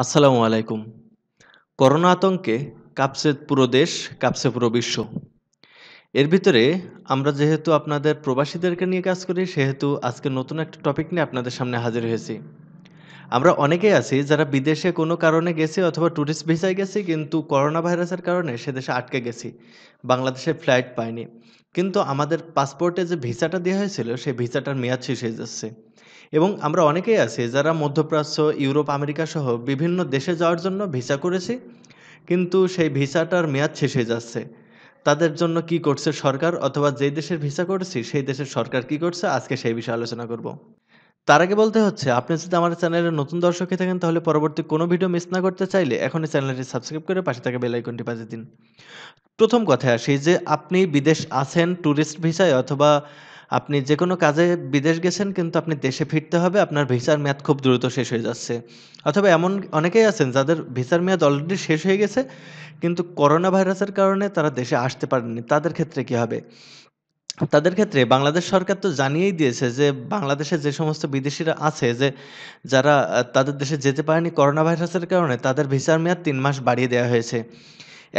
আসসালামু আলাইকুম করোনা আতঙ্কে কাঁপছে পুরো দেশ কাঁপছে পুরো বিশ্ব এর ভিতরে আমরা যেহেতু আপনাদের প্রবাসীদেরকে নিয়ে কাজ করি সেহেতু আজকে নতুন একটা টপিক নিয়ে আপনাদের সামনে হাজির হয়েছি আমরা অনেকেই আছি যারা বিদেশে কোনো কারণে গেছি অথবা ট্যুরিস্ট ভিসায় গেছি কিন্তু করোনা ভাইরাসের কারণে সে দেশে আটকে গেছি বাংলাদেশে ফ্লাইট পাইনি কিন্তু আমাদের পাসপোর্টে যে ভিসাটা দেওয়া হয়েছিল সেই ভিসাটার মেয়াদ শেষ হয়ে যাচ্ছে এবং আমরা অনেকেই আছি যারা মধ্যপ্রাচ্য ইউরোপ আমেরিকা সহ বিভিন্ন দেশে যাওয়ার জন্য ভিসা করেছি কিন্তু সেই ভিসাটার মেয়াদ শেষ হয়ে যাচ্ছে তাদের জন্য কি করছে সরকার অথবা যে দেশের ভিসা করেছি সেই দেশের সরকার কি করছে আজকে সেই বিষয়ে আলোচনা করব তার আগে বলতে হচ্ছে আপনি যদি আমার চ্যানেলে নতুন দর্শক হয়ে থাকেন তাহলে পরবর্তী কোনো ভিডিও মিস না করতে চাইলে এখনই চ্যানেলটি সাবস্ক্রাইব করে পাশে থাকা বেল আইকনটি বাজিয়ে দিন প্রথম কথায় আসি যে আপনি বিদেশ আছেন ট্যুরিস্ট ভিসায় অথবা আপনি যে কোনো কাজে বিদেশ গেছেন কিন্তু আপনি দেশে ফিরতে হবে আপনার ভিসার মেয়াদ খুব দ্রুত শেষ হয়ে যাচ্ছে অথবা এমন অনেকেই আছেন যাদের ভিসার মেয়াদ অলরেডি শেষ হয়ে গেছে কিন্তু করোনা ভাইরাসের কারণে তারা দেশে আসতে পারেননি তাদের ক্ষেত্রে কী হবে তাদের ক্ষেত্রে বাংলাদেশ সরকার তো জানিয়েই দিয়েছে যে বাংলাদেশে যে সমস্ত বিদেশিরা আছে যে যারা তাদের দেশে যেতে পারেনি করোনা ভাইরাসের কারণে তাদের ভিসার মেয়াদ তিন মাস বাড়িয়ে দেওয়া হয়েছে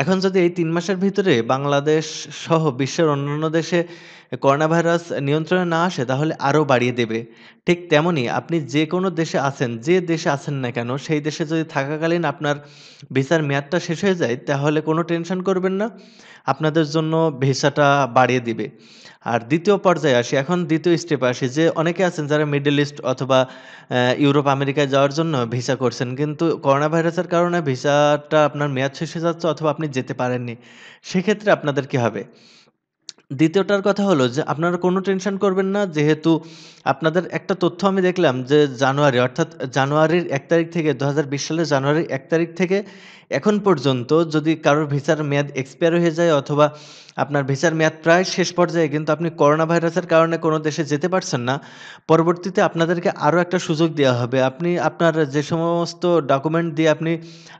এখন যদি এই তিন মাসের ভিতরে বাংলাদেশ সহ বিশ্বের অন্যান্য দেশে করোনা ভাইরাস নিয়ন্ত্রণে না আসে তাহলে আরও বাড়িয়ে দেবে ঠিক তেমনই আপনি যে কোনো দেশে আছেন যে দেশে আছেন না কেন সেই দেশে যদি থাকাকালীন আপনার ভিসার মেয়াদটা শেষ হয়ে যায় তাহলে কোনো টেনশন করবেন না আপনাদের জন্য ভিসাটা বাড়িয়ে দিবে আর দ্বিতীয় পর্যায়ে আসি এখন দ্বিতীয় স্টেপে আসি যে অনেকে আছেন যারা মিডল ইস্ট অথবা ইউরোপ আমেরিকায় যাওয়ার জন্য ভিসা করছেন কিন্তু করোনা ভাইরাসের কারণে ভিসাটা আপনার মেয়াদ শেষ হয়ে যাচ্ছে অথবা আপনি যেতে পারেননি সেক্ষেত্রে আপনাদের কী হবে দ্বিতীয়টার কথা হলো যে আপনারা কোনো টেনশন করবেন না যেহেতু আপনাদের একটা তথ্য আমি দেখলাম যে জানুয়ারি অর্থাৎ জানুয়ারির এক তারিখ থেকে দু হাজার সালের জানুয়ারির এক তারিখ থেকে এখন পর্যন্ত যদি কারোর ভিসার মেয়াদ এক্সপায়ার হয়ে যায় অথবা আপনার ভিসার মেয়াদ প্রায় শেষ পর্যায়ে কিন্তু আপনি করোনা ভাইরাসের কারণে কোনো দেশে যেতে পারছেন না পরবর্তীতে আপনাদেরকে আরও একটা সুযোগ দেওয়া হবে আপনি আপনার যে সমস্ত ডকুমেন্ট দিয়ে আপনি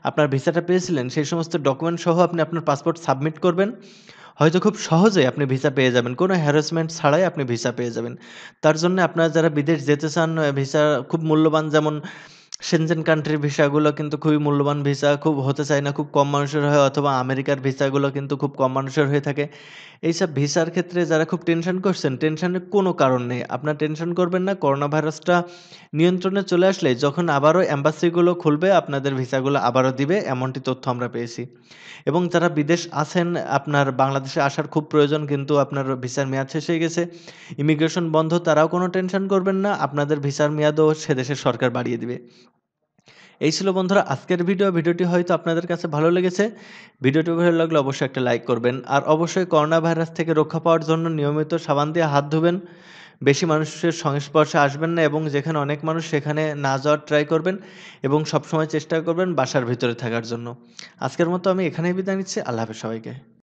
আপনার ভিসাটা পেয়েছিলেন সেই সমস্ত ডকুমেন্ট সহ আপনি আপনার পাসপোর্ট সাবমিট করবেন হয়তো খুব সহজে আপনি ভিসা পেয়ে যাবেন কোনো হ্যারাসমেন্ট ছাড়াই আপনি ভিসা পেয়ে যাবেন তার জন্য আপনারা যারা বিদেশ যেতে চান ভিসা খুব মূল্যবান যেমন সেনজেন কান্ট্রির ভিসাগুলো কিন্তু খুবই মূল্যবান ভিসা খুব হতে চায় না খুব কম মানুষের হয় অথবা আমেরিকার ভিসাগুলো কিন্তু খুব কম মানুষের হয়ে থাকে এইসব ভিসার ক্ষেত্রে যারা খুব টেনশন করছেন টেনশনের কোনো কারণ নেই আপনার টেনশন করবেন না করোনা ভাইরাসটা নিয়ন্ত্রণে চলে আসলে যখন আবারও অ্যাম্বাসিগুলো খুলবে আপনাদের ভিসাগুলো আবারও দিবে এমনটি তথ্য আমরা পেয়েছি এবং যারা বিদেশ আছেন আপনার বাংলাদেশে আসার খুব প্রয়োজন কিন্তু আপনার ভিসার মেয়াদ শেষ হয়ে গেছে ইমিগ্রেশন বন্ধ তারাও কোনো টেনশন করবেন না আপনাদের ভিসার মেয়াদও সে দেশের সরকার বাড়িয়ে দিবে এই ছিল বন্ধুরা আজকের ভিডিও ভিডিওটি হয়তো আপনাদের কাছে ভালো লেগেছে ভিডিওটি ভালো লাগলে অবশ্যই একটা লাইক করবেন আর অবশ্যই করোনা ভাইরাস থেকে রক্ষা পাওয়ার জন্য নিয়মিত সাবান দিয়ে হাত ধুবেন বেশি মানুষের সংস্পর্শে আসবেন না এবং যেখানে অনেক মানুষ সেখানে না যাওয়ার ট্রাই করবেন এবং সবসময় চেষ্টা করবেন বাসার ভিতরে থাকার জন্য আজকের মতো আমি এখানেই বিদায় নিচ্ছি আল্লাহ হাফেজ সবাইকে